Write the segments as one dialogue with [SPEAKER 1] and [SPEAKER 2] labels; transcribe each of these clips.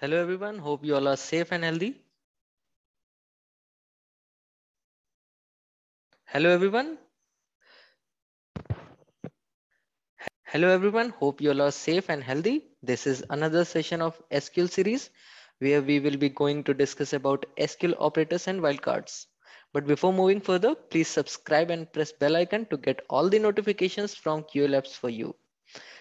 [SPEAKER 1] Hello everyone, hope you all are safe and healthy. Hello everyone. Hello everyone, hope you all are safe and healthy. This is another session of SQL series where we will be going to discuss about SQL operators and wildcards. But before moving further, please subscribe and press bell icon to get all the notifications from QLabs for you.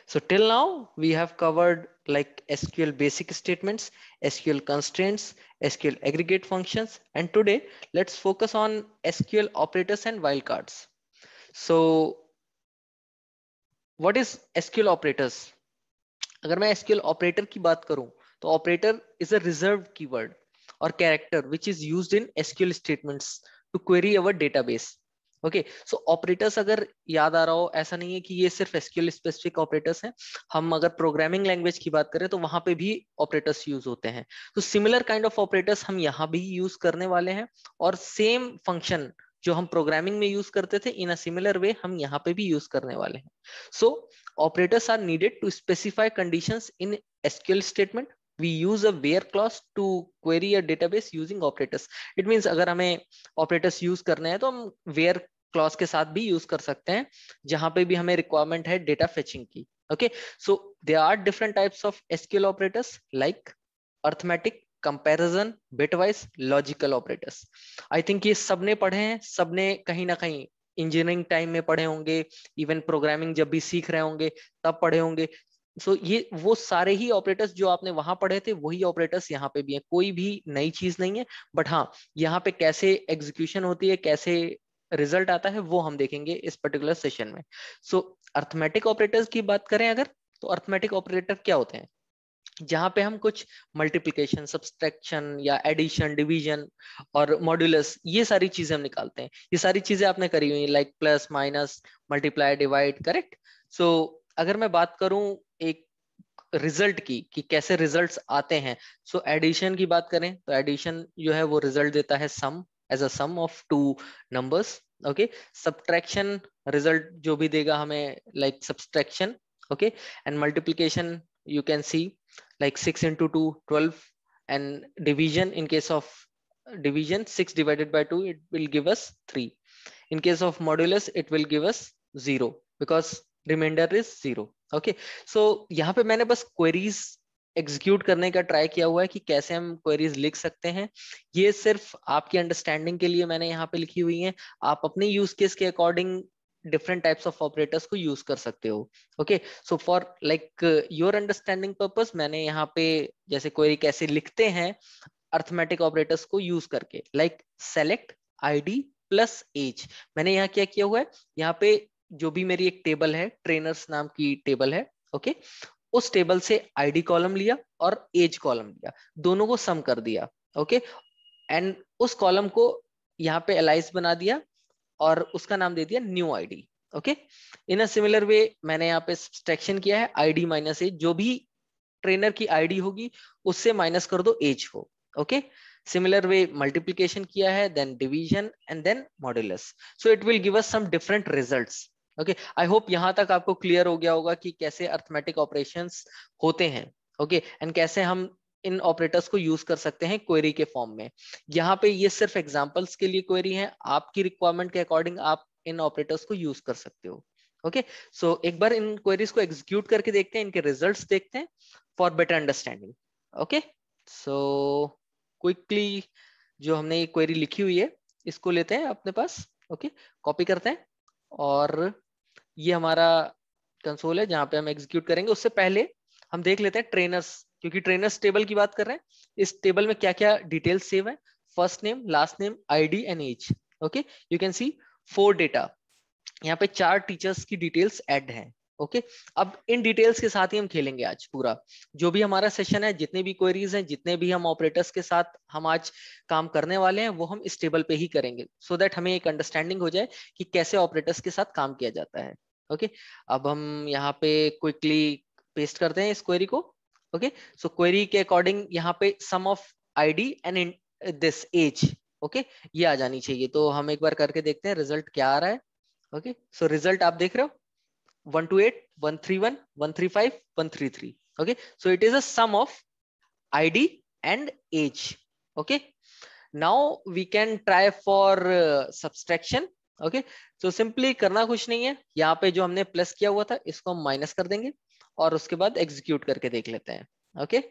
[SPEAKER 1] So till now, we have covered like SQL basic statements, SQL constraints, SQL aggregate functions. And today, let's focus on SQL operators and wildcards. So what is SQL operators? अगर मैं SQL operator की बात करूं तो operator is a reserved keyword or character which is used in SQL statements to query our database. Okay so operators अगर याद आ रहा हो ऐसा नहीं है कि ये सिर्फ एसक्यूएल स्पेसिफिक ऑपरेटर्स हैं हम अगर प्रोग्रामिंग लैंग्वेज की बात करें तो वहां पे भी ऑपरेटर्स यूज होते हैं तो सिमिलर काइंड ऑफ ऑपरेटर्स हम यहाँ भी यूज करने वाले हैं और सेम फंक्शन जो हम प्रोग्रामिंग में यूज करते थे इन अ सिमिलर वे हम यहाँ पे भी यूज करने वाले हैं so operators are needed to specify condition in SQL statement we use a where clause to query a database using operators. It means अगर हमें operators use करने हैं तो हम where clause के साथ भी use कर सकते हैं जहां पे भी हमें requirement है data fetching की. Okay, so there are different types of SQL operators like arithmetic, comparison, bitwise, logical operators. I think ये सबने पढ़े हैं, सबने कहीं ना कहीं इंजीनियरिंग टाइम में पढ़े होंगे इवन प्रोग्रामिंग जब भी सीख रहे होंगे तब पढ़े होंगे सो so, ये वो सारे ही ऑपरेटर्स जो आपने वहां पढ़े थे वही ऑपरेटर्स यहाँ पे भी हैं कोई भी नई चीज नहीं है बट हाँ यहाँ पे कैसे एग्जीक्यूशन होती है कैसे रिजल्ट आता है वो हम देखेंगे इस पर्टिकुलर सेशन में सो अर्थमेटिक ऑपरेटर्स की बात करें अगर तो अर्थमेटिक ऑपरेटर क्या होते हैं जहां पे हम कुछ मल्टीप्लीकेशन सब्सट्रैक्शन या एडिशन डिवीजन और मॉड्यूलस ये सारी चीजें हम निकालते हैं ये सारी चीजें आपने करी हुई like plus minus multiply divide correct so अगर मैं बात करूं एक रिजल्ट की कि कैसे रिजल्ट्स आते हैं सो so, एडिशन की बात करें तो एडिशन जो है वो रिजल्ट देता है sum as a sum of two numbers okay subtraction result जो भी देगा हमें like subtraction okay and multiplication you can see like six into two twelve and division in case of division six divided by two it will give us three in case of module it will give us zero because remainder is zero okay so यहाँ पे मैंने बस queries execute करने का try किया हुआ है कि कैसे हम क्वेरीज लिख सकते हैं ये सिर्फ आपकी अंडरस्टैंडिंग के लिए मैंने यहाँ पे लिखी हुई है आप अपने यूज केस के according different types of operators को यूज कर सकते हो okay so for like your understanding purpose मैंने यहाँ पे जैसे क्वेरी कैसे लिखते हैं अर्थमेटिक ऑपरेटर्स को यूज करके like select I D plus as मैंने यहाँ क्या किया हुआ है यहाँ पे जो भी मेरी एक टेबल है ट्रेनर्स नाम की टेबल है ओके उस टेबल से आईडी कॉलम लिया और एज कॉलम लिया दोनों को सम कर दिया ओके एंड उस कॉलम को यहाँ पे एलाइस बना दिया और उसका नाम दे दिया new ID okay in a similar way मैंने यहाँ पे स्ट्रेक्शन किया है आईडी माइनस एज जो भी ट्रेनर की आईडी होगी उससे माइनस कर दो एज को ओके सिमिलर वे मल्टीप्लीकेशन किया है then division and then modulus so it will give us some different results okay I hope यहां तक आपको क्लियर हो गया होगा कि कैसे अर्थमेटिक ऑपरेशन होते हैं ओके okay? एंड कैसे हम इन ऑपरेटर्स को यूज कर सकते हैं क्वेरी के फॉर्म में यहाँ पे ये सिर्फ एग्जाम्पल्स के लिए क्वेरी है आपकी रिक्वायरमेंट के अकॉर्डिंग आप इन ऑपरेटर्स को यूज कर सकते हो ओके okay? सो so, एक बार इन क्वेरीज को एग्जीक्यूट करके देखते हैं इनके रिजल्ट्स देखते हैं for better understanding okay so quickly जो हमने ये क्वेरी लिखी हुई है इसको लेते हैं अपने पास ओके okay? कॉपी करते हैं और ये हमारा कंसोल है जहां पे हम एग्जीक्यूट करेंगे उससे पहले हम देख लेते हैं ट्रेनर्स क्योंकि ट्रेनर्स टेबल की बात कर रहे हैं इस टेबल में क्या क्या डिटेल्स सेव है first name last name ID and age okay you can see four data यहाँ पे चार टीचर्स की डिटेल्स एड है ओके okay? अब इन डिटेल्स के साथ ही हम खेलेंगे आज पूरा जो भी हमारा सेशन है जितने भी क्वेरीज हैं जितने भी हम ऑपरेटर्स के साथ हम आज काम करने वाले हैं वो हम इस टेबल पे ही करेंगे सो so दैट हमें एक अंडरस्टैंडिंग हो जाए कि कैसे ऑपरेटर्स के साथ काम किया जाता है ओके अब हम यहाँ पे क्विकली पेस्ट करते हैं इस क्वेरी को ओके सो क्वेरी के अकॉर्डिंग यहाँ पे sum of ID and this age okay ये आ जानी चाहिए तो हम एक बार करके देखते हैं रिजल्ट क्या आ रहा है ओके सो रिजल्ट आप देख रहे हो one two eight one three one one three five one three three okay so it is a sum of ID and age okay now we can try for subtraction okay तो simply करना कुछ नहीं है यहाँ पे जो हमने plus किया हुआ था इसको हम माइनस कर देंगे और उसके बाद एग्जीक्यूट करके देख लेते हैं ओके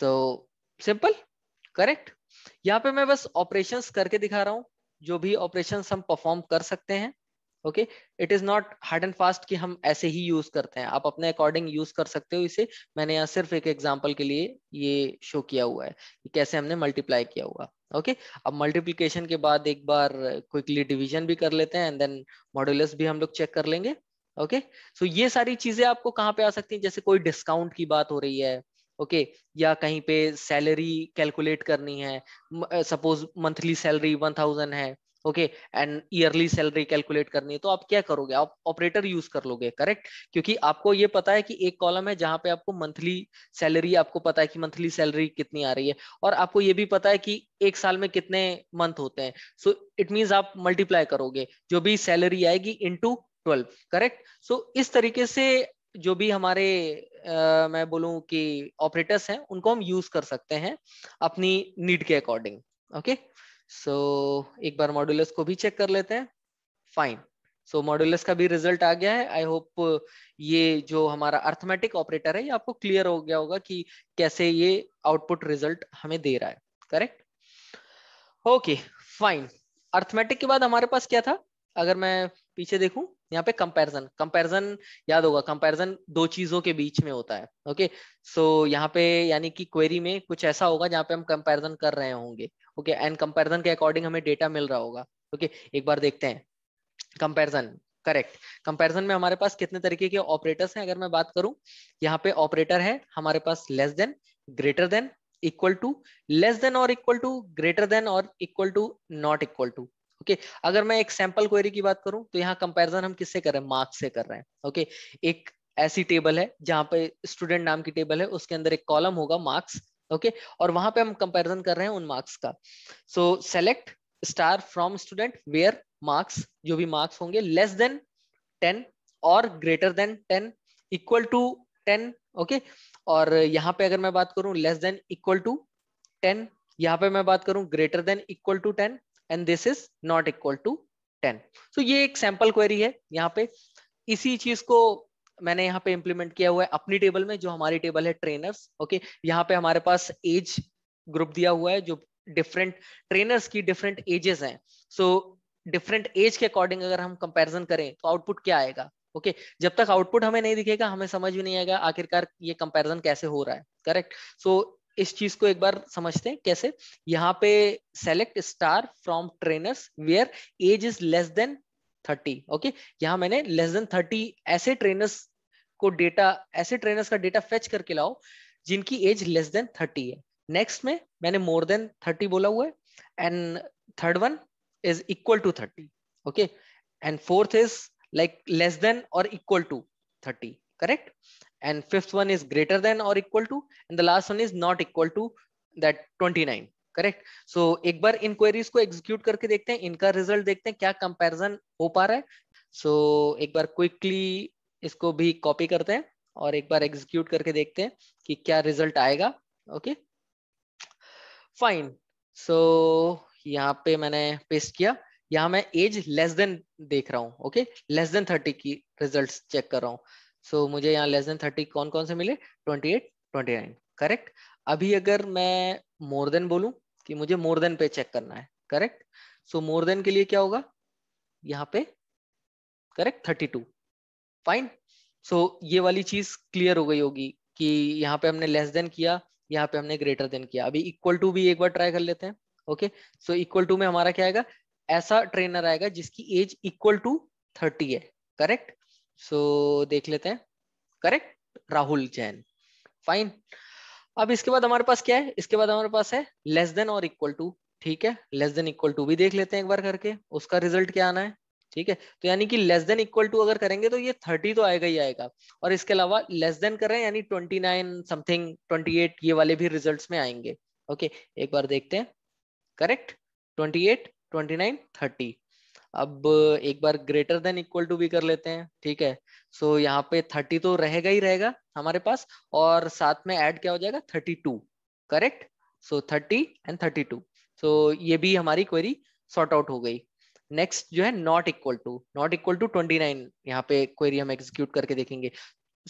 [SPEAKER 1] सो सिंपल करेक्ट यहाँ पे मैं बस ऑपरेशंस करके दिखा रहा हूँ जो भी ऑपरेशन हम परफॉर्म कर सकते हैं okay it is not hard and fast कि हम ऐसे ही यूज करते हैं आप अपने अकॉर्डिंग यूज कर सकते हो इसे मैंने यहाँ सिर्फ एक एग्जाम्पल के लिए ये शो किया हुआ है कि कैसे हमने मल्टीप्लाई किया हुआ ओके okay? अब मल्टीप्लीकेशन के बाद एक बार क्विकली डिविजन भी कर लेते हैं एंड देन मॉड्यूलस भी हम लोग चेक कर लेंगे ओके okay? सो so ये सारी चीजें आपको कहाँ पे आ सकती हैं जैसे कोई डिस्काउंट की बात हो रही है ओके okay, या कहीं पे सैलरी कैलकुलेट करनी है suppose monthly salary one thousand है okay and yearly salary calculate करनी है तो आप क्या करोगे आप ऑपरेटर यूज कर लोगे करेक्ट क्योंकि आपको ये पता है कि एक कॉलम है जहां पे आपको मंथली सैलरी आपको पता है कि मंथली सैलरी कितनी आ रही है और आपको ये भी पता है कि एक साल में कितने मंथ होते हैं सो इट मीन्स आप मल्टीप्लाई करोगे जो भी सैलरी आएगी इन ट्वेल्व करेक्ट सो इस तरीके से जो भी हमारे आ, मैं बोलूं कि ऑपरेटर्स हैं उनको हम यूज कर सकते हैं अपनी नीड के according okay okay? So so, एक बार मॉड्यूलस को भी चेक कर लेते हैं फाइन सो मॉड्यूलस का भी रिजल्ट आ गया है आई होप uh, ये जो हमारा अर्थमेटिक ऑपरेटर है ये आपको क्लियर हो गया होगा कि कैसे ये आउटपुट रिजल्ट हमें दे रहा है करेक्ट ओके फाइन अर्थमेटिक के बाद हमारे पास क्या था अगर मैं पीछे देखूं यहाँ पे कंपैरिजन कंपैरिजन याद होगा कंपैरिजन दो चीजों के बीच में होता है ओके सो so, यहाँ पे यानी कि क्वेरी में कुछ ऐसा होगा जहाँ पे हम कंपैरिजन कर रहे होंगे ओके एंड कंपेरिजन के अकॉर्डिंग हमें डेटा मिल रहा होगा ओके okay, एक बार देखते हैं कंपेरिजन करेक्ट कंपेरिजन में हमारे पास कितने तरीके के ऑपरेटर्स हैं अगर मैं बात करूं यहाँ पे ऑपरेटर है हमारे पास less than greater than equal to less than और इक्वल टू ग्रेटर देन और equal to not equal to okay अगर मैं एक सैंपल क्वेरी की बात करूं तो यहाँ कंपैरिजन हम किससे कर रहे हैं मार्क्स से कर रहे हैं ओके okay, एक ऐसी टेबल है जहां पे स्टूडेंट नाम की टेबल है उसके अंदर एक कॉलम होगा मार्क्स ओके okay? और वहां पे हम कंपैरिजन कर रहे हैं उन मार्क्स का so select star from student where marks जो भी मार्क्स होंगे लेस देन टेन और greater than ten equal to ten okay और यहाँ पे अगर मैं बात करूं less than equal to ten यहाँ पे मैं बात करूं greater than equal to ten and this is not equal to ten so ये एक सैंपल क्वेरी है यहाँ पे इसी चीज को मैंने यहाँ पे इम्प्लीमेंट किया हुआ है अपनी टेबल में जो हमारी टेबल है ट्रेनर्स ओके यहाँ पे हमारे पास एज ग्रुप दिया हुआ है जो डिफरेंट ट्रेनर्स की डिफरेंट एजेस हैं सो डिफरेंट एज के अकॉर्डिंग अगर हम कंपेरिजन करें तो आउटपुट क्या आएगा ओके okay, जब तक आउटपुट हमें नहीं दिखेगा हमें समझ भी नहीं आएगा आखिरकार ये कंपैरिजन कैसे हो रहा है करेक्ट सो so, इस चीज को एक बार समझते हैं कैसे यहाँ पे select star from trainers where age is less than thirty okay यहाँ मैंने लेस देन थर्टी ऐसे ट्रेनर्स को डेटा ऐसे ट्रेनर्स का डेटा फेच करके लाओ जिनकी एज लेस देन थर्टी है नेक्स्ट में मैंने मोर देन थर्टी बोला हुआ है and third one is equal to thirty okay and fourth is like less than और equal to thirty correct and fifth one is greater than और equal to and the last one is not equal to that twenty nine correct so so, एक बार इन queries को execute करके देखते हैं इनका result देखते हैं क्या कंपैरिजन हो पा रहा है सो so, एक बार क्विकली इसको भी कॉपी करते हैं और एक बार एग्जीक्यूट करके देखते हैं कि क्या रिजल्ट आएगा ओके फाइन सो यहाँ पे मैंने पेस्ट किया यहाँ मैं एज लेस देन देख रहा हूँ ओके लेस देन थर्टी की रिजल्ट चेक कर रहा हूँ सो so, मुझे यहाँ लेस देन थर्टी कौन कौन से मिले twenty eight twenty nine correct अभी अगर मैं मोर देन बोलू कि मुझे मोर देन पे चेक करना है करेक्ट सो मोर देन के लिए क्या होगा यहाँ पे correct thirty two fine so ये वाली चीज क्लियर हो गई होगी कि यहाँ पे हमने लेस देन किया यहाँ पे हमने ग्रेटर देन किया अभी इक्वल टू भी एक बार ट्राई कर लेते हैं ओके सो इक्वल टू में हमारा क्या आएगा ऐसा ट्रेनर आएगा जिसकी एज इक्वल टू थर्टी है करेक्ट सो so, देख लेते हैं करेक्ट राहुल जैन फाइन अब इसके बाद हमारे पास क्या है इसके बाद हमारे पास है लेस देन और इक्वल टू ठीक है लेस देन इक्वल टू भी देख लेते हैं एक बार करके उसका रिजल्ट क्या आना है ठीक है तो यानी कि लेस देन इक्वल टू अगर करेंगे तो ये थर्टी तो आएगा ही आएगा और इसके अलावा लेस देन करें यानी twenty nine something twenty eight ये वाले भी रिजल्ट में आएंगे ओके एक बार देखते हैं correct twenty eight twenty nine thirty अब एक बार ग्रेटर देन इक्वल टू भी कर लेते हैं ठीक है सो so, यहाँ पे थर्टी तो रहेगा ही रहेगा हमारे पास और साथ में ऐड क्या हो जाएगा thirty two correct so thirty and thirty two so ये भी हमारी क्वेरी सॉर्ट आउट हो गई नेक्स्ट जो है not equal to not equal to twenty nine यहाँ पे क्वेरी हम एग्जीक्यूट करके देखेंगे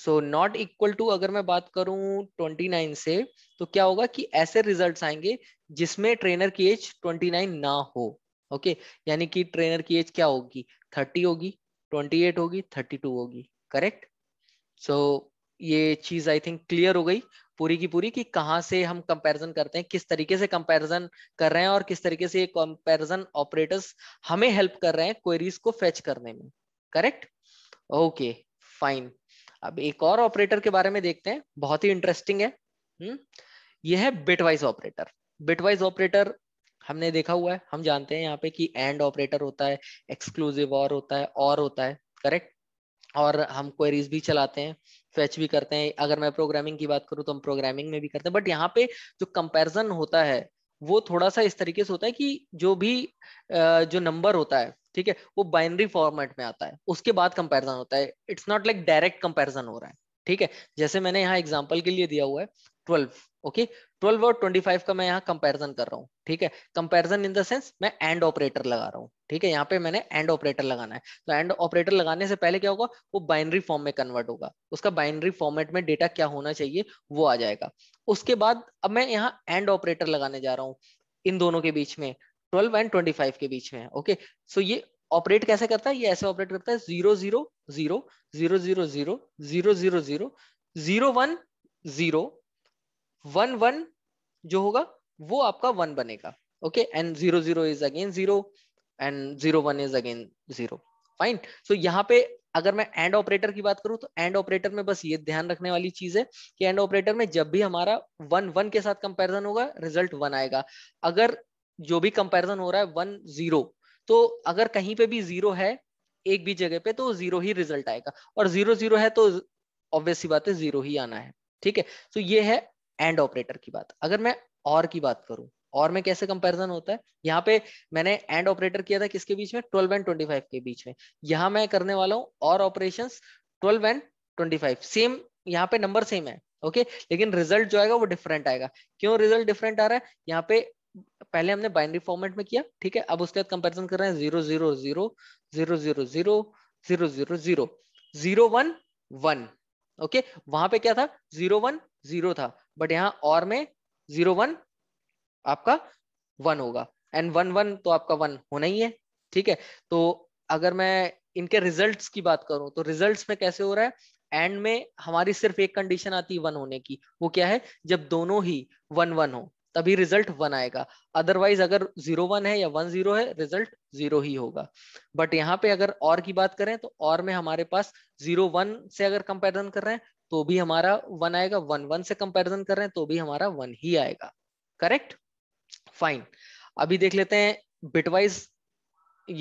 [SPEAKER 1] सो नॉट इक्वल टू अगर मैं बात करूं ट्वेंटी नाइन से तो क्या होगा कि ऐसे रिजल्ट्स आएंगे जिसमें ट्रेनर की एज ट्वेंटी नाइन ना हो ओके यानी कि ट्रेनर की एज क्या होगी थर्टी होगी ट्वेंटी एट होगी थर्टी टू होगी करेक्ट सो ये चीज आई थिंक क्लियर हो गई पूरी की पूरी कि कहाँ से हम कंपैरिजन करते हैं किस तरीके से कंपैरिजन कर रहे हैं और किस तरीके से ये कंपैरिजन ऑपरेटर्स हमें हेल्प कर रहे हैं क्वेरीज को फेच करने में करेक्ट ओके फाइन अब एक और ऑपरेटर के बारे में देखते हैं बहुत ही इंटरेस्टिंग है हम्म यह है बिटवाइज ऑपरेटर बिटवाइज ऑपरेटर हमने देखा हुआ है हम जानते हैं यहाँ पे कि एंड ऑपरेटर होता है एक्सक्लूसिव और होता है और होता है करेक्ट और हम क्वेरीज भी चलाते हैं फेच भी करते हैं अगर मैं प्रोग्रामिंग की बात करूँ तो हम प्रोग्रामिंग में भी करते हैं बट यहाँ पे जो कंपेरिजन होता है वो थोड़ा सा इस तरीके से होता है कि जो भी जो नंबर होता है ठीक है वो बाइनरी फॉर्मेट में आता है उसके बाद कंपेरिजन होता है it's not like direct comparison हो रहा है ठीक है जैसे मैंने यहाँ एग्जाम्पल के लिए दिया हुआ है ट्वेल्व ओके ट्वेल्व और ट्वेंटी फाइव का मैं यहाँ कंपेरिजन कर रहा हूँ ठीक है कंपेरिजन इन द सेंस मैं एंड ऑपरेटर लगा रहा हूँ ठीक है यहाँ पे मैंने एंड ऑपरेटर लगाना है तो एंड ऑपरेटर लगाने से पहले क्या होगा वो बाइनरी फॉर्म में कन्वर्ट होगा उसका बाइनरी फॉर्मेट में डेटा क्या होना चाहिए वो आ जाएगा उसके बाद अब मैं यहाँ एंड ऑपरेटर लगाने जा रहा हूँ इन दोनों के बीच में ट्वेल्व एंड ट्वेंटी फाइव के बीच में ओके सो ये ऑपरेट कैसे करता है ये ऐसे ऑपरेट करता है zero zero zero zero zero zero zero zero zero zero one zero one one जो होगा वो आपका वन बनेगा okay and zero zero is again zero and zero one is again zero fine so यहाँ पे अगर मैं एंड ऑपरेटर की बात करूं तो एंड ऑपरेटर में बस ये ध्यान रखने वाली चीज है कि एंड ऑपरेटर में जब भी हमारा वन वन के साथ कंपैरिजन होगा रिजल्ट वन आएगा अगर जो भी कंपैरिजन हो रहा है वन जीरो तो अगर कहीं पे भी जीरो है एक भी जगह पे तो जीरो ही रिजल्ट आएगा और जीरो जीरो है तो ऑब्वियस बात है जीरो ही आना है ठीक है तो ये है एंड ऑपरेटर की बात अगर मैं और की बात करूं और में कैसे कंपैरिजन होता है यहाँ पे मैंने एंड ऑपरेटर किया था किसके बीच में 12 एंड 25 के बीच में यहां मैं करने वाला हूं और ऑपरेशन 12 एंड 25 सेम यहाँ पे नंबर सेम है ओके लेकिन रिजल्ट जो आएगा वो डिफरेंट आएगा क्यों रिजल्ट डिफरेंट आ रहा है यहाँ पे पहले हमने बाइनरी फॉर्मेट में किया ठीक है अब उसके बाद कंपेरिजन कर रहे हैं zero zero zero zero zero zero zero zero zero zero one one okay वहां पे क्या था जीरो वन जीरो था बट यहाँ और में जीरो वन आपका वन होगा एंड वन वन तो आपका वन होना ही है ठीक है तो अगर मैं इनके रिजल्ट्स की बात करूं तो रिजल्ट्स में कैसे हो रहा है एंड में हमारी सिर्फ एक कंडीशन आती है वन होने की वो क्या है जब दोनों ही वन वन हो तभी रिजल्ट वन आएगा अदरवाइज अगर जीरो वन है या वन जीरो है रिजल्ट जीरो ही होगा बट यहाँ पे अगर और की बात करें तो और में हमारे पास जीरो वन से अगर कंपेरिजन कर रहे हैं तो भी हमारा वन आएगा वन वन से कंपेरिजन कर रहे हैं तो भी हमारा वन ही आएगा करेक्ट फाइन अभी देख लेते हैं बिटवाइज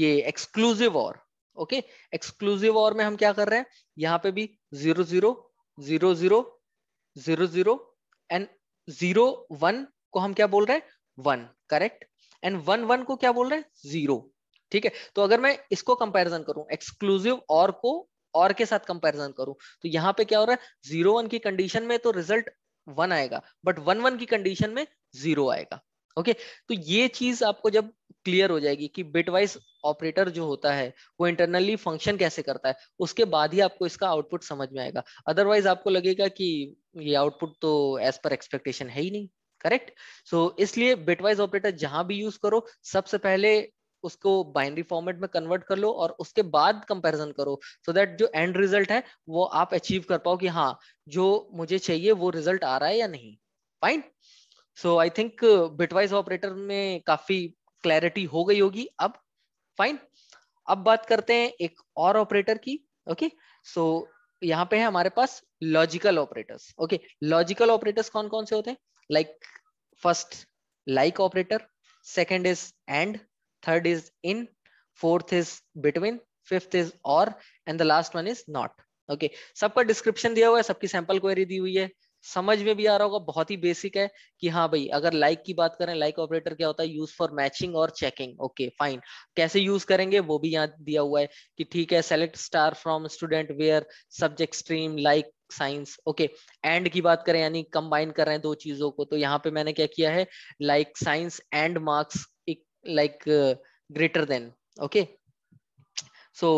[SPEAKER 1] ये एक्सक्लूसिव और ओके एक्सक्लूसिव और में हम क्या कर रहे हैं यहाँ पे भी zero zero zero zero zero zero and zero one को हम क्या बोल रहे हैं one correct and one one को क्या बोल रहे हैं जीरो ठीक है तो अगर मैं इसको कंपैरिजन करूं एक्सक्लूसिव और को और के साथ कंपैरिजन करूं तो यहाँ पे क्या हो रहा है जीरो वन की कंडीशन में तो रिजल्ट वन आएगा बट वन वन की कंडीशन में जीरो आएगा ओके okay? तो ये चीज आपको जब क्लियर हो जाएगी कि बिटवाइज ऑपरेटर जो होता है वो इंटरनली फंक्शन कैसे करता है उसके बाद ही आपको इसका आउटपुट समझ में आएगा अदरवाइज आपको लगेगा कि ये आउटपुट तो एज पर एक्सपेक्टेशन है ही नहीं करेक्ट सो so, इसलिए बिटवाइज ऑपरेटर जहां भी यूज करो सबसे पहले उसको बाइनरी फॉर्मेट में कन्वर्ट कर लो और उसके बाद कंपैरिजन करो सो so दैट जो एंड रिजल्ट है वो आप अचीव कर पाओ कि हाँ जो मुझे चाहिए वो रिजल्ट आ रहा है या नहीं fine so I think bitwise operator में काफी क्लैरिटी हो गई होगी अब फाइन अब बात करते हैं एक और ऑपरेटर की ओके okay? सो so, यहाँ पे है हमारे पास logical operators okay logical operators कौन कौन से होते हैं like first like operator second is and third is in fourth is between fifth is और and the last one is not okay सबका डिस्क्रिप्शन दिया हुआ है सबकी सैंपल क्वेरी दी हुई है समझ में भी आ रहा होगा बहुत ही बेसिक है कि हाँ भाई अगर लाइक like की बात करें लाइक like ऑपरेटर क्या होता है यूज फॉर मैचिंग और चेकिंग ओके फाइन कैसे यूज करेंगे वो भी यहाँ दिया हुआ है कि ठीक है select star from student where subject stream like science okay and की बात करें यानी कंबाइन कर रहे हैं दो चीजों को तो यहाँ पे मैंने क्या किया है like science and marks like greater than okay so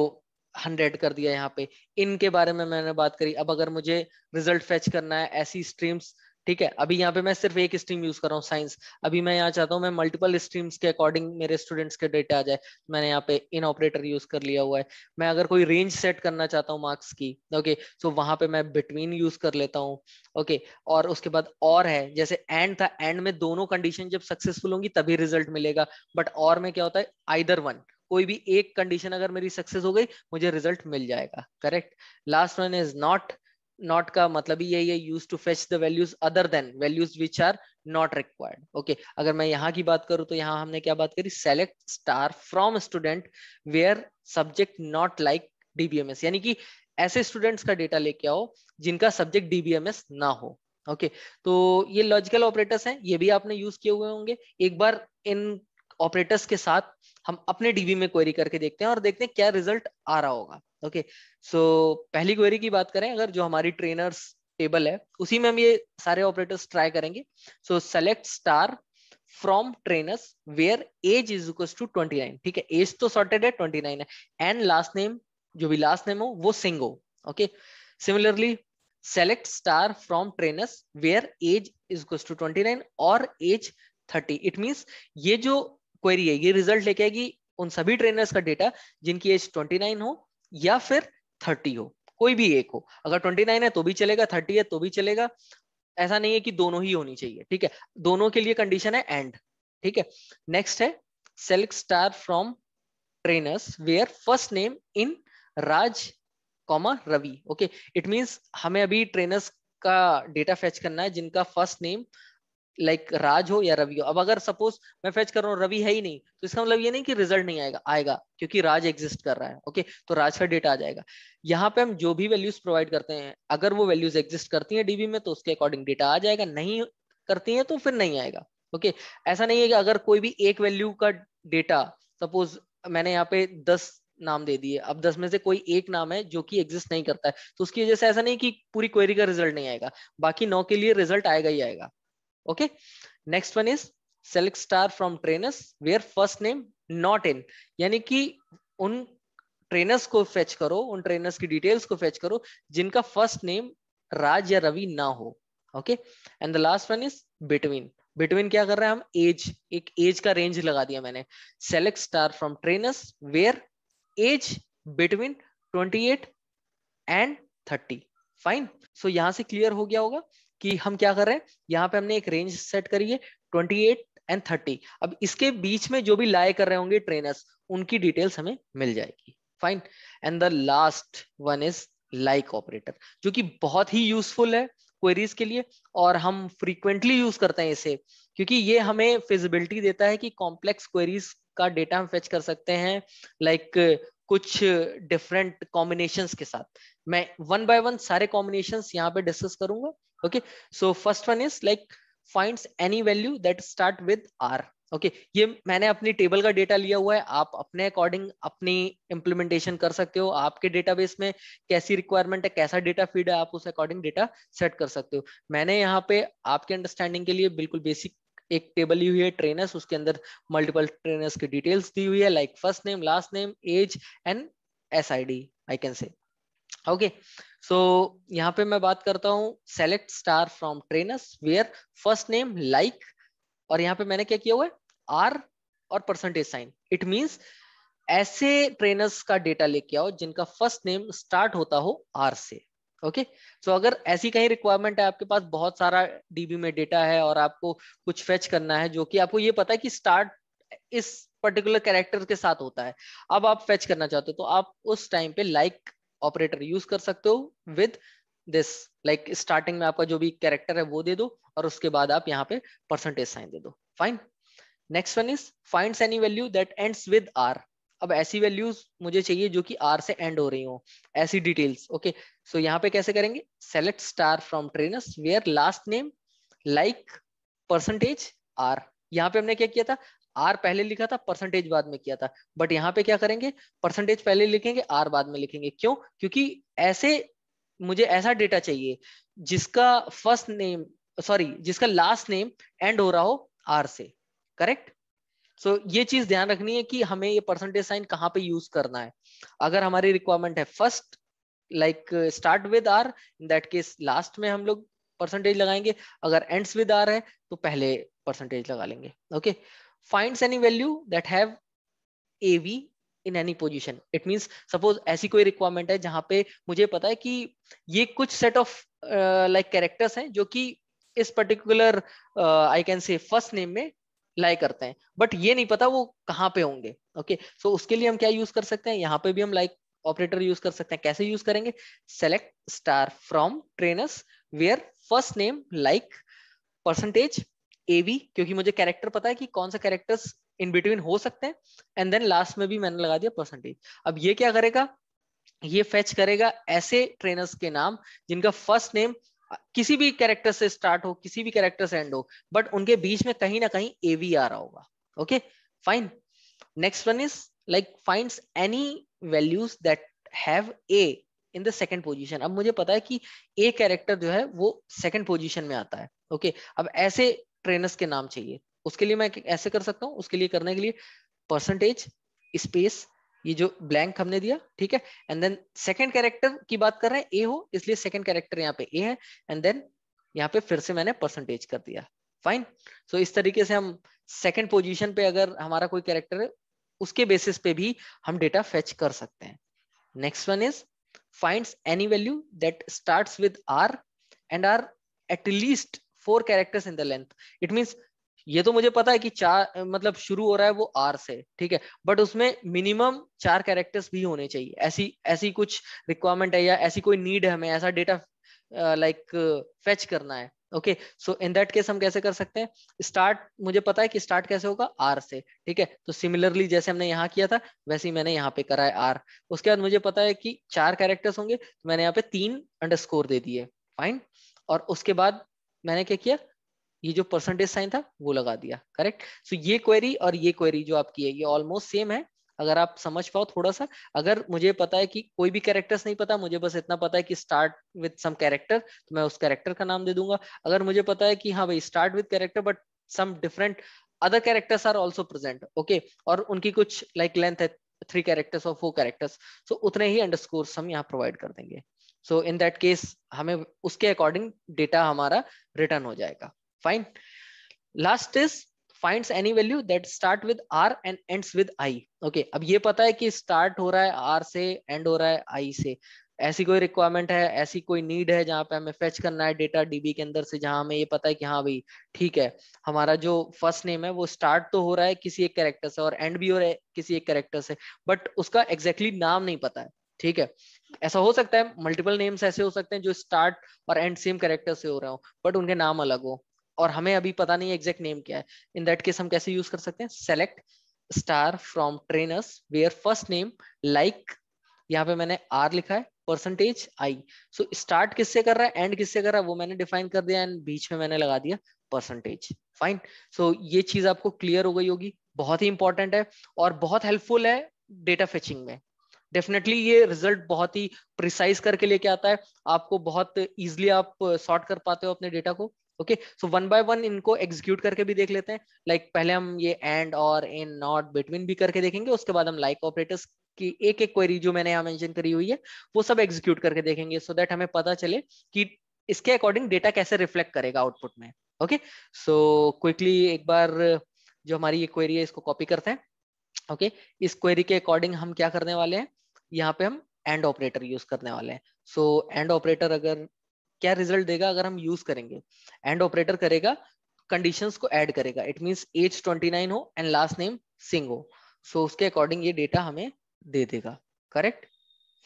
[SPEAKER 1] hundred कर दिया यहाँ पे इनके बारे में मैंने बात करी अब अगर मुझे रिजल्ट फेच करना है ऐसी स्ट्रीम्स ठीक है अभी यहाँ पे मैं सिर्फ एक स्ट्रीम यूज कर रहा हूँ साइंस अभी मैं यहाँ चाहता हूँ मैं मल्टीपल स्ट्रीम्स के अकॉर्डिंग मेरे स्टूडेंट्स के डेटा आ जाए मैंने यहाँ पे इन ऑपरेटर यूज कर लिया हुआ है मैं अगर कोई रेंज सेट करना चाहता हूँ मार्क्स की ओके सो वहां पे मैं बिटवीन यूज कर लेता हूँ ओके और उसके बाद और है जैसे एंड था एंड में दोनों कंडीशन जब सक्सेसफुल होंगी तभी रिजल्ट मिलेगा बट और में क्या होता है आइदर वन कोई भी एक कंडीशन अगर मेरी सक्सेस हो गई मुझे रिजल्ट मिल जाएगा correct last one is not not का मतलब ही यही है use to fetch the values other than values which are not required okay अगर मैं यहाँ की बात करूँ तो यहाँ हमने क्या बात करी select star from student where subject not like DBMS यानी कि ऐसे स्टूडेंट्स का डेटा लेके आओ जिनका सब्जेक्ट डीबीएमएस ना हो ओके okay, तो ये लॉजिकल ऑपरेटर्स हैं ये भी आपने यूज किए हुए होंगे एक बार इन ऑपरेटर्स के साथ हम अपने डीबी में क्वेरी करके देखते हैं और देखते हैं क्या रिजल्ट आ रहा होगा ओके सो पहली क्वेरी की बात करें अगर जो हमारी ट्रेनर्स टेबल है उसी में हम ये सारे ऑपरेटर्स ट्राई करेंगे so select star from trainers where age is equal to twenty nine ठीक है एज तो सॉर्टेड है ट्वेंटी नाइन है एंड लास्ट नेम जो भी लास्ट नेम हो वो सिंग हो okay similarly select star from trainers where age is equals to 29 और एज 30 इट मींस ये जो क्वेरी है ये रिजल्ट लेके आएगी उन सभी ट्रेनर्स का डेटा जिनकी एज 29 हो या फिर थर्टी हो कोई भी एक हो अगर ट्वेंटी नाइन है तो भी चलेगा थर्टी है तो भी चलेगा ऐसा नहीं है कि दोनों ही होनी चाहिए ठीक है दोनों के लिए कंडीशन है एंड ठीक है नेक्स्ट है select star from trainers where first name in Raj comma Ravi okay it means हमें अभी ट्रेनर्स का डेटा फेच करना है जिनका first name like like Raj हो या रवि हो अब अगर सपोज मैं फेच कर रहा हूँ रवि है ही नहीं तो इसका मतलब ये नहीं कि रिजल्ट नहीं आएगा आएगा क्योंकि राज एग्जिस्ट कर रहा है ओके तो राज का डेटा आ जाएगा यहाँ पे हम जो भी वैल्यूज प्रोवाइड करते हैं अगर वो वैल्यूज एग्जिस्ट करती है डीबी में तो उसके अकॉर्डिंग डेटा आ जाएगा नहीं करती है तो फिर नहीं आएगा ओके ऐसा नहीं है कि अगर कोई भी एक वैल्यू का डेटा सपोज मैंने यहाँ पे दस नाम दे दिए अब दस में से कोई एक नाम है जो कि एग्जिस्ट नहीं करता है तो उसकी वजह से ऐसा नहीं कि पूरी क्वेरी का रिजल्ट नहीं आएगा बाकी नौ के लिए रिजल्ट आएगा ही आएगा okay next one is select star from trainers where first name not in यानी कि उन ट्रेनर्स को फेच करो उन ट्रेनर्स की डिटेल्स को फेच करो जिनका फर्स्ट नेम राज या रवि ना हो okay and the last one is between between क्या कर रहे हैं हम एज एक एज का रेंज लगा दिया मैंने select star from trainers where age between 28 and 30 fine so so, यहां से क्लियर हो गया होगा कि हम क्या कर रहे हैं यहाँ पे हमने एक रेंज सेट करी है ट्वेंटी एट एंड थर्टी अब इसके बीच में जो भी लाए कर रहे होंगे ट्रेनर्स उनकी डिटेल्स हमें मिल जाएगी fine and the last one is like operator जो कि बहुत ही यूजफुल है क्वेरीज के लिए और हम फ्रीक्वेंटली यूज करते हैं इसे क्योंकि ये हमें फिजिबिलिटी देता है कि कॉम्प्लेक्स क्वेरीज का डेटा हम फेच कर सकते हैं लाइक like, कुछ डिफरेंट कॉम्बिनेशंस के साथ मैं वन बाय वन सारे कॉम्बिनेशंस यहाँ पे डिस्कस करूंगा okay so first one is like finds any value that start with r okay okay, ये मैंने अपनी टेबल का डेटा लिया हुआ है आप अपने अकॉर्डिंग अपनी इम्प्लीमेंटेशन कर सकते हो आपके डेटाबेस में कैसी रिक्वायरमेंट है कैसा डेटा फीड है आप उस अकॉर्डिंग डेटा सेट कर सकते हो मैंने यहाँ पे आपके अंडरस्टैंडिंग के लिए बिल्कुल बेसिक एक टेबल ली हुई है ट्रेनर्स उसके अंदर मल्टीपल ट्रेनर्स की डिटेल्स दी हुई है like first name last name age and S I D I can say okay so so, यहाँ पे मैं बात करता हूँ select star from trainers where first name like और यहाँ पे मैंने क्या किया हुआ है आर और परसेंटेज साइन इट मीन्स ऐसे ट्रेनर्स का डेटा लेके आओ जिनका फर्स्ट नेम स्टार्ट होता हो आर से ओके okay? सो so, अगर ऐसी कहीं रिक्वायरमेंट है आपके पास बहुत सारा डीबी में डेटा है और आपको कुछ फेच करना है जो कि आपको ये पता है कि स्टार्ट इस पर्टिकुलर कैरेक्टर के साथ होता है अब आप फेच करना चाहते हो तो आप उस टाइम पे लाइक like ऑपरेटर यूज कर सकते हो विद दिस लाइक स्टार्टिंग में आपका जो भी कैरेक्टर है वो दे दो और उसके बाद आप यहाँ पे परसेंटेज साइन दे दो fine next one is find any value that end with R अब ऐसी वैल्यूज मुझे चाहिए जो कि आर से एंड हो रही हो ऐसी डिटेल्स ओके सो यहाँ पे कैसे करेंगे select star from trainers where last name like percentage R यहाँ पे हमने क्या किया था आर पहले लिखा था परसेंटेज बाद में किया था बट यहाँ पे क्या करेंगे परसेंटेज पहले लिखेंगे आर बाद में लिखेंगे क्यों क्योंकि ऐसे मुझे ऐसा डेटा चाहिए जिसका फर्स्ट नेम सॉरी जिसका लास्ट नेम एंड हो रहा हो आर से करेक्ट सो so, ये चीज ध्यान रखनी है कि हमें ये परसेंटेज साइन कहाँ पे यूज करना है अगर हमारी रिक्वायरमेंट है first like start with R in that case last में हम लोग परसेंटेज लगाएंगे अगर एंड्स विद आर है तो पहले परसेंटेज लगा लेंगे okay okay? finds any value that have av in any position it means suppose ऐसी कोई रिक्वायरमेंट है जहां पे मुझे पता है कि ये कुछ सेट ऑफ लाइक कैरेक्टर्स हैं जो कि इस particular I can say first name में लाई करते हैं बट ये नहीं पता वो कहाँ पे होंगे ओके okay? सो so, उसके लिए हम क्या यूज कर सकते हैं यहाँ पे भी हम लाइक ऑपरेटर यूज कर सकते हैं कैसे यूज करेंगे select star from trainers where first name like percentage AV क्योंकि मुझे कैरेक्टर पता है कि कौन सा कैरेक्टर्स इन बिटवीन हो सकते हैं एंड देन लास्ट में भी मैंने लगा दिया परसेंटेज अब ये क्या करेगा ये फेच करेगा ऐसे ट्रेनर्स के नाम जिनका फर्स्ट नेम किसी भी कैरेक्टर से स्टार्ट हो किसी भी कैरेक्टर से एंड हो बट उनके बीच में कहीं ना कहीं एवी आ रहा होगा okay fine next one is like finds any values that have A in the second position अब मुझे पता है कि ए कैरेक्टर जो है वो सेकंड पोजीशन में आता है ओके okay, अब ऐसे ट्रेनर्स के नाम चाहिए उसके लिए मैं ऐसे कर सकता हूँ उसके लिए करने के लिए परसेंटेज स्पेस ये जो ब्लैंक हमने दिया ठीक है एंड देन सेकेंड कैरेक्टर की बात कर रहे हैं ए हो इसलिए सेकेंड कैरेक्टर यहाँ पे ए है एंड देन यहाँ पे फिर से मैंने परसेंटेज कर दिया फाइन सो so, इस तरीके से हम सेकेंड पोजिशन पे अगर हमारा कोई कैरेक्टर है उसके बेसिस पे भी हम डेटा फेच कर सकते हैं next one is find any value that start with R and are at least four characters in the length it means ये तो मुझे पता है कि चार मतलब शुरू हो रहा है वो आर से ठीक है बट उसमें मिनिमम चार कैरेक्टर्स भी होने चाहिए ऐसी ऐसी कुछ रिक्वायरमेंट है या ऐसी कोई नीड है हमें ऐसा डेटा लाइक फेच करना है okay so in that case हम कैसे कर सकते हैं स्टार्ट मुझे पता है कि स्टार्ट कैसे होगा आर से ठीक है तो सिमिलरली जैसे हमने यहाँ किया था वैसे ही मैंने यहाँ पे करा है आर उसके बाद मुझे पता है कि चार कैरेक्टर्स होंगे तो मैंने यहाँ पे तीन अंडर दे दिए फाइन और उसके बाद मैंने क्या किया ये जो परसेंटेज साइन था वो लगा दिया करेक्ट सो so, ये क्वेरी और ये क्वेरी जो आपकी है ये ऑलमोस्ट सेम है अगर आप समझ पाओ थोड़ा सा अगर मुझे पता है कि कोई भी कैरेक्टर्स नहीं पता मुझे बस इतना पता है कि स्टार्ट विद सम कैरेक्टर तो मैं उस कैरेक्टर का नाम दे दूंगा अगर मुझे पता है कि हाँ भाई start with character but some different other characters are also present okay और उनकी कुछ लाइक like लेंथ है थ्री कैरेक्टर्स और फोर कैरेक्टर्स सो उतने ही अंडर हम यहाँ प्रोवाइड कर देंगे सो इन दैट केस हमें उसके अकॉर्डिंग डेटा हमारा रिटर्न हो जाएगा fine last is finds any value that start with R and ends with I okay अब ये पता है कि स्टार्ट हो रहा है आर से एंड हो रहा है आई से ऐसी कोई रिक्वायरमेंट है ऐसी कोई नीड है जहां पे हमें फेच करना है डेटा डीबी के अंदर से जहां हमें ये पता है कि हाँ भाई ठीक है हमारा जो फर्स्ट नेम है वो स्टार्ट तो हो रहा है किसी एक कैरेक्टर से और एंड भी हो रहा है किसी एक कैरेक्टर से बट उसका एग्जैक्टली exactly नाम नहीं पता है ठीक है ऐसा हो सकता है मल्टीपल नेम्स ऐसे हो सकते हैं जो स्टार्ट और एंड सेम कैरेक्टर से हो रहे हो बट उनके नाम अलग हो और हमें अभी पता नहीं एग्जैक्ट नेम क्या है इन दैट केस हम कैसे यूज कर सकते हैं select star from trainers where first name like यहाँ पे मैंने आर लिखा है परसेंटेज आई सो स्टार्ट किससे कर रहा है एंड किससे कर रहा है वो मैंने डिफाइन कर दिया एंड बीच में मैंने लगा दिया परसेंटेज फाइन सो ये चीज आपको क्लियर हो गई होगी बहुत ही इंपॉर्टेंट है और बहुत हेल्पफुल है डेटा फेचिंग में डेफिनेटली ये रिजल्ट बहुत ही प्रिसाइज करके लेके आता है आपको बहुत इजिली आप सॉर्ट uh, कर पाते हो अपने डेटा को okay so one by one इनको एग्जीक्यूट करके भी देख लेते हैं लाइक like पहले हम ये एंड और इन नॉट बिटवीन भी करके देखेंगे उसके बाद हम लाइक like ऑपरेटर्स की एक एक क्वेरी जो मैंने यहाँ मेंशन करी हुई है वो सब एग्जीक्यूट करके देखेंगे सो so दैट हमें पता चले कि इसके अकॉर्डिंग डेटा कैसे रिफ्लेक्ट करेगा आउटपुट में ओके सो क्विकली एक बार जो हमारी ये क्वेरी है इसको कॉपी करते हैं ओके okay? इस क्वेरी के अकॉर्डिंग हम क्या करने वाले हैं यहाँ पे हम एंड ऑपरेटर यूज करने वाले हैं सो एंड ऑपरेटर अगर क्या रिजल्ट देगा अगर हम यूज करेंगे एंड ऑपरेटर करेगा कंडीशंस को ऐड करेगा इट मींस एज 29 हो एंड लास्ट नेम सिंह हो सो so, उसके अकॉर्डिंग ये डेटा हमें दे देगा करेक्ट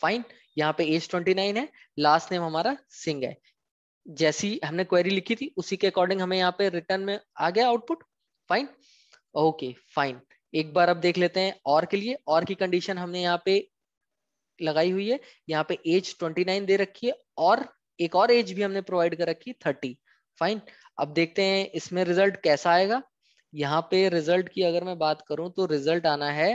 [SPEAKER 1] फाइन यहाँ पे एज 29 है लास्ट नेम हमारा सिंह है जैसी हमने क्वेरी लिखी थी उसी के अकॉर्डिंग हमें यहाँ पे रिटर्न में आ गया आउटपुट फाइन ओके फाइन एक बार अब देख लेते हैं और के लिए और की कंडीशन हमने यहाँ पे लगाई हुई है यहाँ पे एज 29 दे रखी है और एक और एज भी हमने प्रोवाइड कर रखी है 30 फाइन अब देखते हैं इसमें रिजल्ट कैसा आएगा यहाँ पे रिजल्ट की अगर मैं बात करूं तो रिजल्ट आना है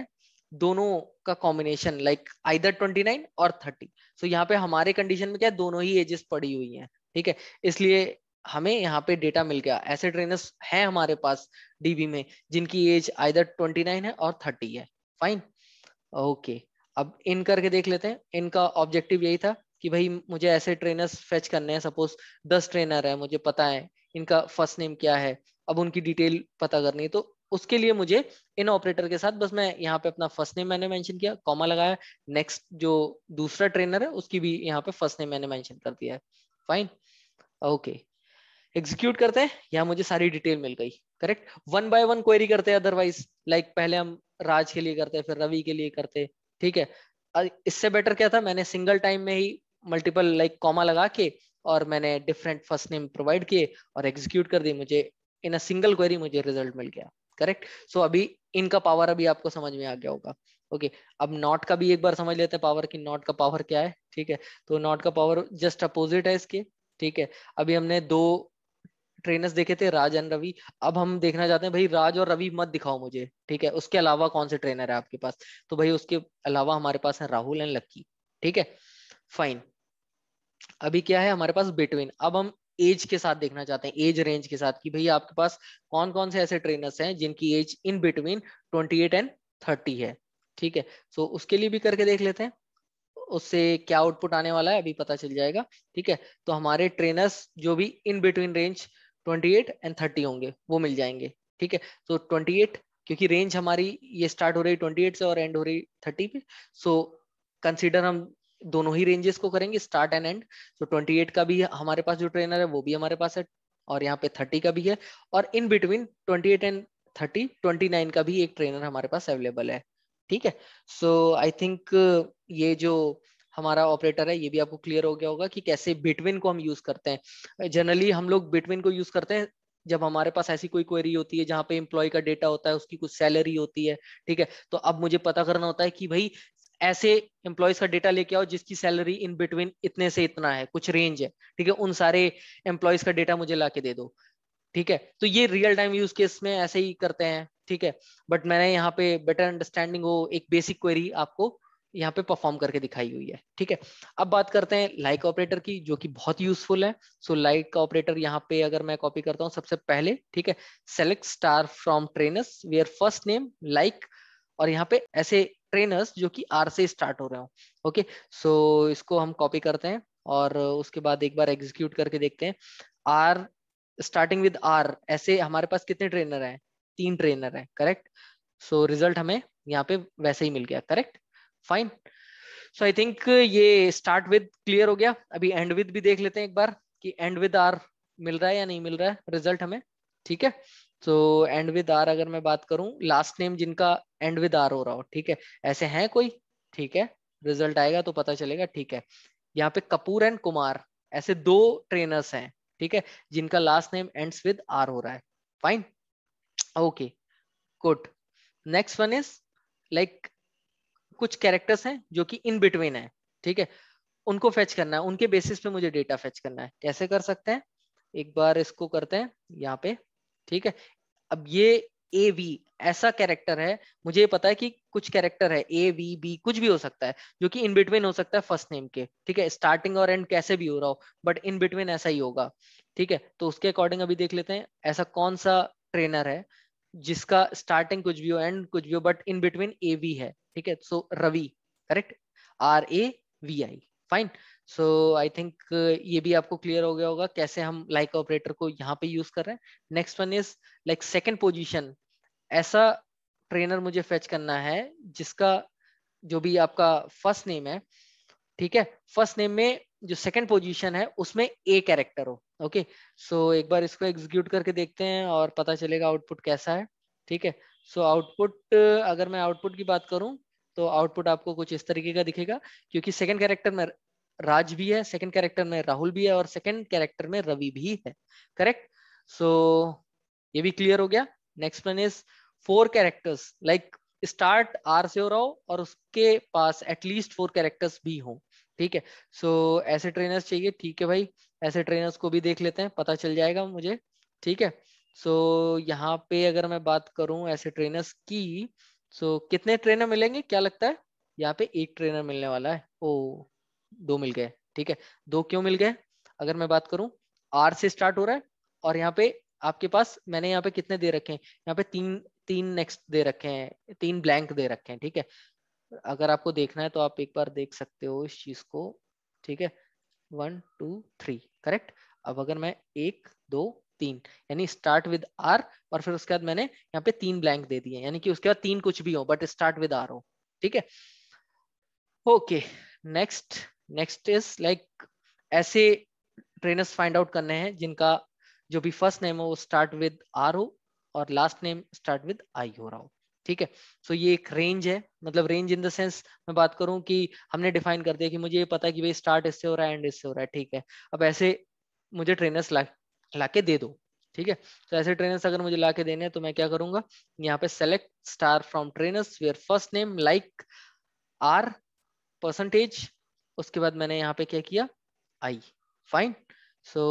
[SPEAKER 1] दोनों का कॉम्बिनेशन लाइक आइदर 29 और 30 सो so, यहाँ पे हमारे कंडीशन में क्या दोनों ही एजेस पड़ी हुई हैं ठीक है इसलिए हमें यहाँ पे डेटा मिल गया ऐसे ट्रेनर्स हैं हमारे पास डीबी में जिनकी एज आइदर 29 है और 30 है फाइन ओके अब इन करके देख लेते हैं इनका ऑब्जेक्टिव यही था कि भाई मुझे ऐसे ट्रेनर्स फेच करने हैं सपोज दस ट्रेनर है मुझे पता है इनका फर्स्ट नेम क्या है अब उनकी डिटेल पता करनी है तो उसके लिए मुझे इन ऑपरेटर के साथ बस मैं यहाँ पे अपना फर्स्ट नेम मैंने मेंशन किया कॉमा लगाया नेक्स्ट जो दूसरा ट्रेनर है उसकी भी यहाँ पे फर्स्ट नेम मैंने मेंशन कर दिया है फाइन ओके एग्जीक्यूट करते हैं यहाँ मुझे सारी डिटेल मिल गई correct one by one query करते हैं अदरवाइज लाइक पहले हम राज के लिए करते फिर रवि के लिए करते ठीक है इससे बेटर क्या था मैंने सिंगल टाइम में ही मल्टीपल लाइक कॉमा लगा के और मैंने डिफरेंट फर्स्ट नेम प्रोवाइड किए और एग्जीक्यूट कर दी मुझे इन अ सिंगल क्वेरी मुझे रिजल्ट मिल गया करेक्ट सो so, अभी इनका पावर अभी आपको समझ में आ गया होगा ओके okay, अब नॉट का भी एक बार समझ लेते हैं पावर की नॉट का पावर क्या है ठीक है तो नॉट का पावर जस्ट अपोजिट है इसके ठीक है अभी हमने दो ट्रेनर्स देखे थे राज एंड रवि अब हम देखना चाहते हैं भाई राज और रवि मत दिखाओ मुझे ठीक है उसके अलावा कौन से ट्रेनर है आपके पास तो भाई उसके अलावा हमारे पास है राहुल एंड लक्की ठीक है फाइन अभी क्या है हमारे पास बिटवीन अब हम एज के साथ देखना चाहते हैं एज रेंज के साथ कि भाई आपके पास कौन कौन से ऐसे ट्रेनर्स हैं जिनकी एज इन बिटवीन 28 एंड 30 है ठीक है सो so, उसके लिए भी करके देख लेते हैं उससे क्या आउटपुट आने वाला है अभी पता चल जाएगा ठीक है तो हमारे ट्रेनर्स जो भी in between range twenty eight and thirty होंगे वो मिल जाएंगे ठीक है सो ट्वेंटी एट क्योंकि रेंज हमारी ये स्टार्ट हो रही ट्वेंटी एट से और एंड हो रही थर्टी पे सो कंसिडर हम दोनों ही रेंजेस को करेंगे start and end so twenty eight का भी हमारे पास जो ट्रेनर है वो भी हमारे पास है और यहाँ पे थर्टी का भी है और in between twenty eight and thirty twenty nine का भी एक ट्रेनर हमारे पास अवेलेबल है ठीक है सो आई थिंक ये जो हमारा ऑपरेटर है ये भी आपको क्लियर हो गया होगा कि कैसे बिटवीन को हम यूज करते हैं जनरली हम लोग बिटवीन को यूज करते हैं जब हमारे पास ऐसी कोई क्वेरी होती है जहां पे एम्प्लॉय का डेटा होता है उसकी कुछ सैलरी होती है ठीक है तो अब मुझे पता करना होता है कि भाई ऐसे एम्प्लॉयज का डेटा लेके आओ जिसकी सैलरी इन बिटवीन इतने से इतना है कुछ रेंज है ठीक है उन सारे एम्प्लॉयज का डेटा मुझे लाके दे दो ठीक है तो ये रियल टाइम यूज केस में ऐसे ही करते हैं ठीक है बट मैंने यहाँ पे बेटर अंडरस्टैंडिंग हो एक बेसिक क्वेरी आपको यहाँ पे परफॉर्म करके दिखाई हुई है ठीक है अब बात करते हैं लाइक like ऑपरेटर की जो कि बहुत यूजफुल है सो लाइक का ऑपरेटर यहाँ पे अगर मैं कॉपी करता हूँ सबसे पहले ठीक है select star from trainers where first name like और यहाँ पे ऐसे ट्रेनर्स जो कि आर से स्टार्ट हो रहे हो ओके सो इसको हम कॉपी करते हैं और उसके बाद एक बार एग्जीक्यूट करके देखते हैं आर स्टार्टिंग विद आर ऐसे हमारे पास कितने ट्रेनर हैं तीन ट्रेनर हैं करेक्ट सो रिजल्ट हमें यहाँ पे वैसे ही मिल गया correct fine so I think ये स्टार्ट विद क्लियर हो गया अभी एंड विद भी देख लेते हैं एक बार कि एंड विद आर मिल रहा है या नहीं मिल रहा है रिजल्ट हमें ठीक है तो एंड विद आर अगर मैं बात करूं लास्ट नेम जिनका एंड विद आर हो रहा हो ठीक है ऐसे हैं कोई ठीक है रिजल्ट आएगा तो पता चलेगा ठीक है यहाँ पे कपूर एंड कुमार ऐसे दो ट्रेनर्स हैं ठीक है जिनका last name ends with R हो रहा है fine okay good next one is like कुछ कैरेक्टर्स हैं जो कि इन बिटवीन है ठीक है उनको फेच करना है उनके बेसिस पे मुझे डेटा फेच करना है कैसे कर सकते हैं एक बार इसको करते हैं यहाँ पे ठीक है अब ये ए वी ऐसा कैरेक्टर है मुझे पता है कि कुछ कैरेक्टर है ए वी बी कुछ भी हो सकता है जो कि इन बिटवीन हो सकता है फर्स्ट नेम के ठीक है स्टार्टिंग और एंड कैसे भी हो रहा हो बट इन बिटवीन ऐसा ही होगा ठीक है तो उसके अकॉर्डिंग अभी देख लेते हैं ऐसा कौन सा ट्रेनर है जिसका स्टार्टिंग कुछ भी हो एंड कुछ भी हो but in between A V है ठीक है so Ravi correct R A V I fine so I think ये भी आपको क्लियर हो गया होगा कैसे हम लाइक like ऑपरेटर को यहाँ पे यूज कर रहे हैं next one is like second position ऐसा ट्रेनर मुझे फेच करना है जिसका जो भी आपका फर्स्ट नेम है ठीक है फर्स्ट नेम में जो सेकंड पोजीशन है उसमें ए कैरेक्टर हो ओके okay? सो so, एक बार इसको एग्जीक्यूट करके देखते हैं और पता चलेगा आउटपुट कैसा है ठीक है सो so, आउटपुट अगर मैं आउटपुट की बात करूं तो आउटपुट आपको कुछ इस तरीके का दिखेगा क्योंकि सेकंड कैरेक्टर में राज भी है सेकंड कैरेक्टर में राहुल भी है और सेकंड कैरेक्टर में रवि भी है करेक्ट सो so, ये भी क्लियर हो गया next one is four characters like start R से हो रहा हो और उसके पास एटलीस्ट फोर कैरेक्टर्स भी हो ठीक है सो so, ऐसे ट्रेनर्स चाहिए ठीक है भाई ऐसे ट्रेनर्स को भी देख लेते हैं पता चल जाएगा मुझे ठीक है सो so, यहाँ पे अगर मैं बात करूं ऐसे ट्रेनर्स की सो so, कितने ट्रेनर मिलेंगे क्या लगता है यहाँ पे एक ट्रेनर मिलने वाला है ओ दो मिल गए ठीक है दो क्यों मिल गए अगर मैं बात करूं आर से स्टार्ट हो रहा है और यहाँ पे आपके पास मैंने यहाँ पे कितने दे रखे हैं यहाँ पे तीन तीन नेक्स्ट दे रखे हैं तीन ब्लैंक दे रखे हैं ठीक है अगर आपको देखना है तो आप एक बार देख सकते हो इस चीज को ठीक है वन टू थ्री करेक्ट अब अगर मैं एक दो तीन यानी स्टार्ट विद आर और फिर उसके बाद मैंने यहाँ पे तीन ब्लैंक दे दिए यानी कि उसके बाद तीन कुछ भी हो बट स्टार्ट विद आर हो ठीक है okay next next is like ऐसे ट्रेनर्स फाइंड आउट करने हैं जिनका जो भी फर्स्ट नेम हो वो स्टार्ट विद आर हो और last name start with I हो रहा हो ठीक है सो so, ये एक रेंज है मतलब रेंज इन द सेंस मैं बात करूं कि हमने डिफाइन कर दिया कि मुझे ये पता है कि भाई स्टार्ट इससे हो रहा है एंड इससे हो रहा है ठीक है अब ऐसे मुझे ट्रेनर्स ला के दे दो ठीक है तो ऐसे ट्रेनर्स अगर मुझे ला के देने हैं तो मैं क्या करूंगा यहाँ पे select star from trainers where first name like R percentage उसके बाद मैंने यहाँ पे क्या किया आई फाइन सो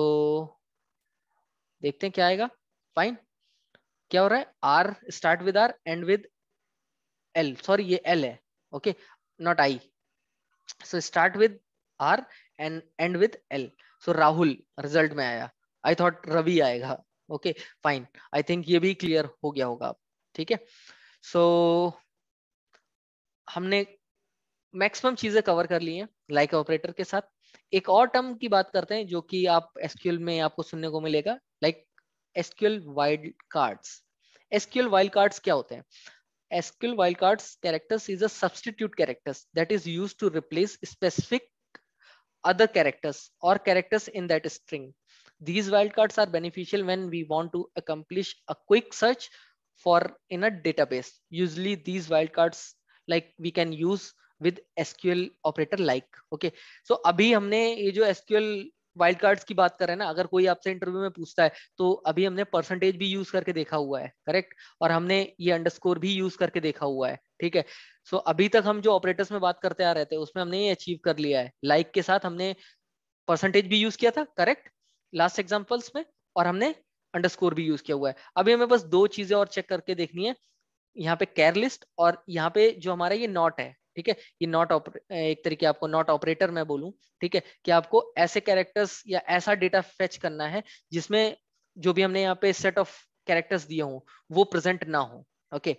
[SPEAKER 1] देखते हैं क्या आएगा फाइन क्या हो रहा है R start with R end with L sorry ये एल है okay not I so start with R and end with L so Rahul result में आया आई थॉट रवि आएगा ओके फाइन आई थिंक ये भी क्लियर हो गया होगा ठीक है सो हमने मैक्सिमम चीजें कवर कर ली हैं लाइक ऑपरेटर के साथ एक और टर्म की बात करते हैं जो कि आप एसक्यूएल में आपको सुनने को मिलेगा like SQL wild cards SQL wild cards क्या होते हैं wild wildcards characters is a substitute characters that is use to replace specific other characters or characters in that string These wildcards are beneficial when we want to accomplish a quick search for in a database. Usually these wildcards like we can use with SQL operator like. Okay. So अभी हमने ये जो SQL wild cards की बात करें ना अगर कोई आपसे इंटरव्यू में पूछता है तो अभी हमने परसेंटेज भी यूज करके देखा हुआ है करेक्ट और हमने ये अंडरस्कोर भी यूज करके देखा हुआ है ठीक है सो so, अभी तक हम जो ऑपरेटर्स में बात करते आ रहे थे उसमें हमने ये अचीव कर लिया है लाइक like के साथ हमने परसेंटेज भी यूज किया था करेक्ट लास्ट एग्जाम्पल्स में और हमने अंडरस्कोर भी यूज किया हुआ है अभी हमें बस दो चीजें और चेक करके देखनी है यहाँ पे केयर लिस्ट और यहाँ पे जो हमारा ये नॉट है ठीक है ये नॉट एक तरीके आपको नॉट ऑपरेटर मैं बोलूं ठीक है कि आपको ऐसे कैरेक्टर्स या ऐसा डेटा फेच करना है जिसमें जो भी हमने यहाँ पे सेट ऑफ कैरेक्टर्स दिए हों वो प्रेजेंट ना हो ओके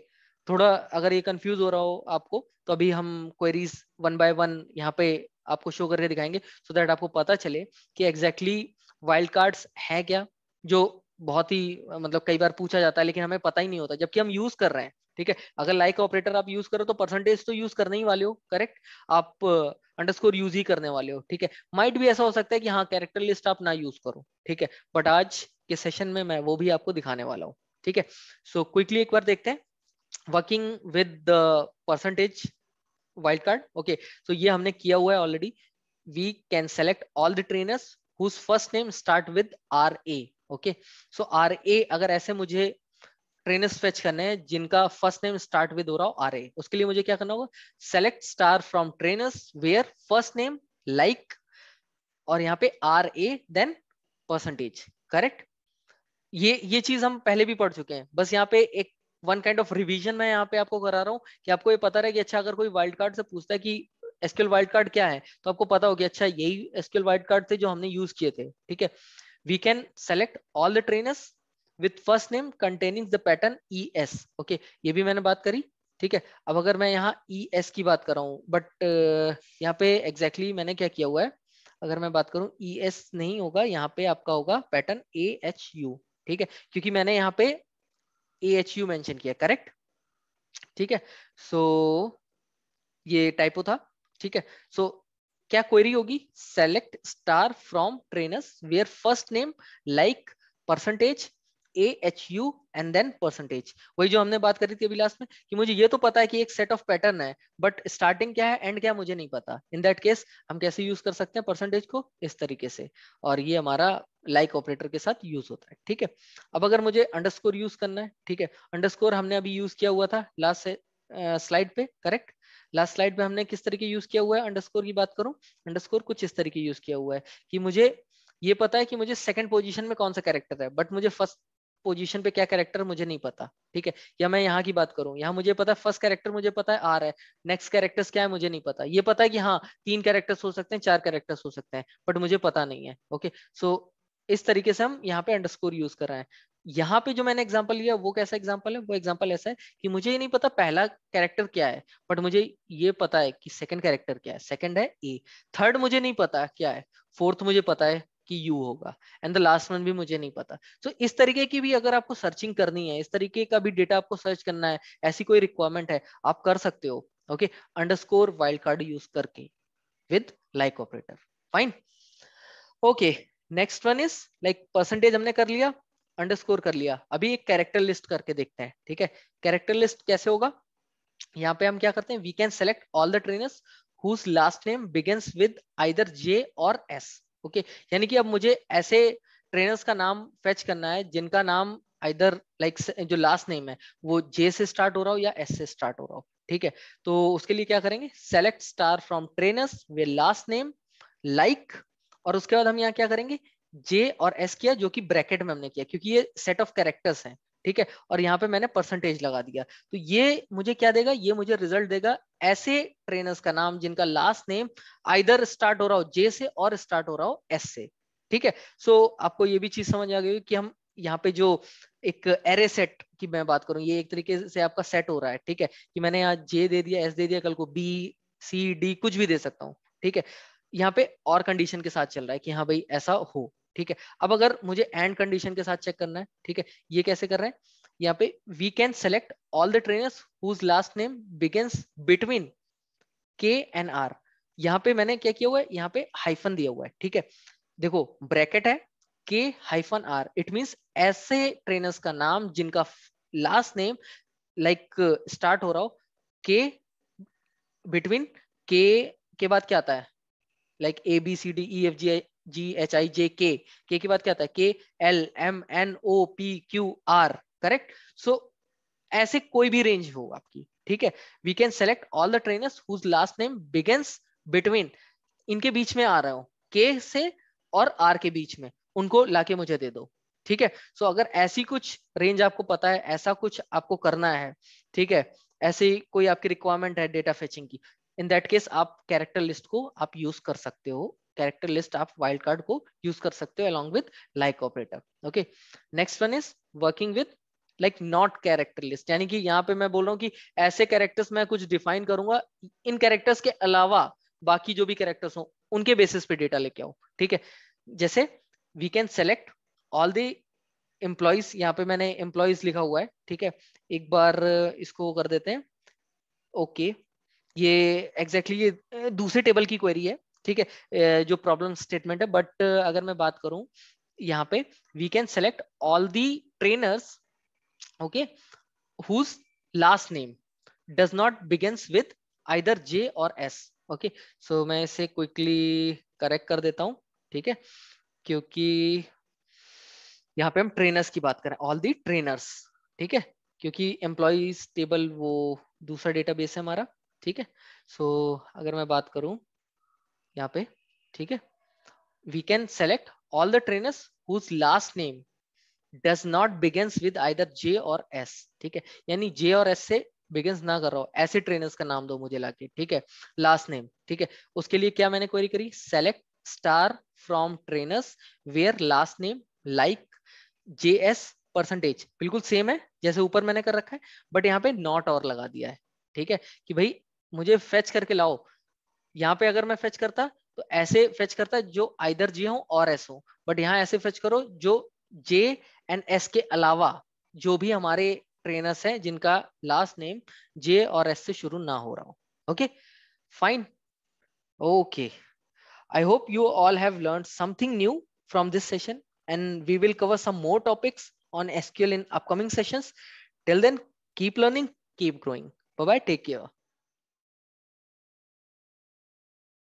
[SPEAKER 1] थोड़ा अगर ये कंफ्यूज हो रहा हो आपको तो अभी हम क्वेरीज वन बाय वन यहाँ पे आपको शो करके दिखाएंगे सो so दैट आपको पता चले कि एग्जैक्टली exactly वाइल्ड कार्ड्स है क्या जो बहुत ही मतलब कई बार पूछा जाता है लेकिन हमें पता ही नहीं होता जबकि हम यूज कर रहे हैं ठीक है अगर लाइक ऑपरेटर आप यूज करो तो परसेंटेज तो यूज करने ही वाले हो करेक्ट आप अंडरस्कोर uh, यूज ही करने वाले हो ठीक है माइट भी ऐसा हो सकता है कि हाँ कैरेक्टर लिस्ट आप ना यूज करो ठीक है बट आज के सेशन में मैं वो भी आपको दिखाने वाला हूँ ठीक है सो क्विकली एक बार देखते हैं working with the percentage wild card okay so ये हमने किया हुआ है already we can select all the trainers whose first name start with R A Okay. So R A. अगर ऐसे मुझे ट्रेनर्स फेच करने हैं जिनका फर्स्ट नेम स्टार्ट विद हो रहा हो आर ए उसके लिए मुझे क्या करना होगा select star from trainers where first name like और यहाँ पे R A then percentage correct ये ये चीज हम पहले भी पढ़ चुके हैं बस यहाँ पे एक वन काइंड ऑफ रिवीजन मैं यहाँ पे आपको करा रहा हूँ कि आपको ये पता रहे कि अच्छा अगर कोई वाइल्ड कार्ड से पूछता है कि एसक्यूएल वाइल्ड कार्ड क्या है तो आपको पता होगी अच्छा यही एसक्यूएल वाइल्ड कार्ड थे जो हमने यूज किए थे ठीक है we can select all the trainers with first name containing the pattern E S okay ये भी मैंने बात करी ठीक है अब अगर मैं यहाँ ई e एस की बात कर रहा हूँ बट यहाँ पे एग्जैक्टली exactly मैंने क्या किया हुआ है अगर मैं बात करूं ई e एस नहीं होगा यहाँ पे आपका होगा पैटर्न ए एच यू ठीक है क्योंकि मैंने यहाँ पे ए एच यू मैंशन किया करेक्ट ठीक है सो so, ये टाइपो था ठीक है सो so, क्या क्वेरी होगी select star from trainers where first name like percentage A H U and then percentage वही जो हमने बात करी थी अभी लास्ट में कि मुझे ये तो पता है कि एक सेट ऑफ पैटर्न है बट स्टार्टिंग क्या है एंड क्या मुझे नहीं पता इन दैट केस हम कैसे यूज कर सकते हैं परसेंटेज को इस तरीके से और ये हमारा लाइक like ऑपरेटर के साथ यूज होता है ठीक है अब अगर मुझे अंडरस्कोर यूज करना है ठीक है अंडरस्कोर हमने अभी यूज किया हुआ था लास्ट से स्लाइड uh, पे करेक्ट लास्ट स्लाइड में हमने किस तरीके यूज किया हुआ है अंडरस्कोर की बात करूं अंडरस्कोर कुछ इस तरीके यूज किया हुआ है कि मुझे ये पता है कि मुझे सेकंड पोजीशन में कौन सा कैरेक्टर है बट मुझे फर्स्ट पोजीशन पे क्या कैरेक्टर मुझे नहीं पता ठीक है या मैं यहाँ की बात करूँ यहाँ मुझे पता है फर्स्ट कैरेक्टर मुझे पता है आर है नेक्स्ट कैरेक्टर्स क्या है मुझे नहीं पता ये पता है कि हाँ तीन कैरेक्टर्स हो सकते हैं चार कैरेक्टर्स हो सकते हैं बट मुझे पता नहीं है ओके सो so, इस तरीके से हम यहाँ पे अंडरस्कोर यूज कर रहे हैं यहाँ पे जो मैंने एग्जाम्पल लिया वो कैसा एग्जाम्पल है वो एग्जाम्पल ऐसा है कि मुझे ये नहीं पता पहला कैरेक्टर क्या है बट मुझे ये पता है कि सेकंड कैरेक्टर क्या है सेकंड है ए थर्ड मुझे नहीं पता क्या है फोर्थ मुझे पता है कि यू होगा एंड द लास्ट वन भी मुझे नहीं पता सो so, इस तरीके की भी अगर आपको सर्चिंग करनी है इस तरीके का भी डेटा आपको सर्च करना है ऐसी कोई रिक्वायरमेंट है आप कर सकते हो okay underscore wild card use करके with like operator fine okay next one is like percentage हमने कर लिया अंडरस्कोर कर लिया अभी एक कैरेक्टर लिस्ट करके देखते हैं ठीक है कैरेक्टर लिस्ट कैसे होगा यहाँ पे हम क्या करते हैं we can select all the trainers whose last name begins with either J or S okay यानी कि अब मुझे ऐसे ट्रेनर्स का नाम फेच करना है जिनका नाम आइदर लाइक like, जो लास्ट नेम है वो जे से स्टार्ट हो रहा हो या एस से स्टार्ट हो रहा हो ठीक है तो उसके लिए क्या करेंगे select star from trainers where last name like और उसके बाद हम यहाँ क्या करेंगे जे और एस किया जो कि ब्रैकेट में हमने किया क्योंकि ये सेट ऑफ कैरेक्टर्स हैं ठीक है और यहाँ पे मैंने परसेंटेज लगा दिया तो ये मुझे क्या देगा ये मुझे रिजल्ट देगा ऐसे ट्रेनर्स का नाम जिनका लास्ट नेम आइदर स्टार्ट हो रहा हो जे से और स्टार्ट हो रहा हो एस से ठीक है सो so, आपको ये भी चीज समझ आ गई कि हम यहाँ पे जो एक एरे सेट की मैं बात करूँ ये एक तरीके से आपका सेट हो रहा है ठीक है कि मैंने यहाँ जे दे दिया एस दे दिया कल को बी सी डी कुछ भी दे सकता हूँ ठीक है यहाँ पे और कंडीशन के साथ चल रहा है कि हाँ भाई ऐसा हो ठीक है अब अगर मुझे एंड कंडीशन के साथ चेक करना है ठीक है ये कैसे कर रहे हैं यहाँ पे we can select all the trainers whose last name begins between K and R यहाँ पे मैंने क्या किया हुआ है यहाँ पे हाइफन दिया हुआ है ठीक है देखो ब्रैकेट है K hyphen R it mean ऐसे ट्रेनर्स का नाम जिनका लास्ट नेम लाइक स्टार्ट हो रहा हो के बिटवीन के के बाद क्या आता है like A B C D E F G G H I J K K के बाद क्या आता है K L M N O P Q R correct so ऐसे कोई भी रेंज हो आपकी ठीक है we can select all the trainers whose last name begins between इनके बीच में आ रहे हो के से और आर के बीच में उनको लाके मुझे दे दो ठीक है सो so, अगर ऐसी कुछ रेंज आपको पता है ऐसा कुछ आपको करना है ठीक है ऐसी कोई आपकी रिक्वायरमेंट है डेटा फेचिंग की इन दैट केस आप कैरेक्टर लिस्ट को आप यूज कर सकते हो कैरेक्टर लिस्ट आप वाइल्ड कार्ड को यूज कर सकते हो along with like operator okay next one is working with like not character list यानी कि यहाँ पे मैं बोल रहा हूँ कि ऐसे कैरेक्टर्स मैं कुछ डिफाइन करूंगा इन कैरेक्टर्स के अलावा बाकी जो भी कैरेक्टर्स हो उनके बेसिस पे डेटा लेके आओ ठीक है जैसे we can select all the employees यहाँ पे मैंने एम्प्लॉयज लिखा हुआ है ठीक है एक बार इसको कर देते हैं ओके okay. ये एग्जैक्टली exactly ये दूसरे टेबल की क्वेरी है ठीक है जो प्रॉब्लम स्टेटमेंट है बट अगर मैं बात करूं यहाँ पे we can select all the trainers okay whose last name does not begins with either J or S okay so मैं इसे क्विकली करेक्ट कर देता हूं ठीक है क्योंकि यहाँ पे हम ट्रेनर्स की बात करें ऑल दी ट्रेनर्स ठीक है क्योंकि एम्प्लॉज टेबल वो दूसरा डेटाबेस है हमारा ठीक है सो so, अगर मैं बात करूं यहाँ पे ठीक है we can select all the trainers whose last name does not begins with either J or S ठीक है यानी जे और एस से बिगेंस ना कर रहा हो ऐसे ट्रेनर्स का नाम दो मुझे लाके ठीक है लास्ट नेम ठीक है उसके लिए क्या मैंने क्वेरी करी select star from trainers where last name like J S percentage बिल्कुल सेम है जैसे ऊपर मैंने कर रखा है बट यहाँ पे नॉट और लगा दिया है ठीक है कि भाई मुझे फेच करके लाओ यहाँ पे अगर मैं फेच करता तो ऐसे फेच करता जो आइदर जे हो और एस हो बट यहाँ ऐसे फेच करो जो जे एंड एस के अलावा जो भी हमारे ट्रेनर्स हैं जिनका last name J or S से शुरू ना हो रहा हो okay fine okay I hope you all have learn something new from this session and we will cover some more topics on SQL in upcoming sessions. Till then keep learning keep growing bye bye Take care.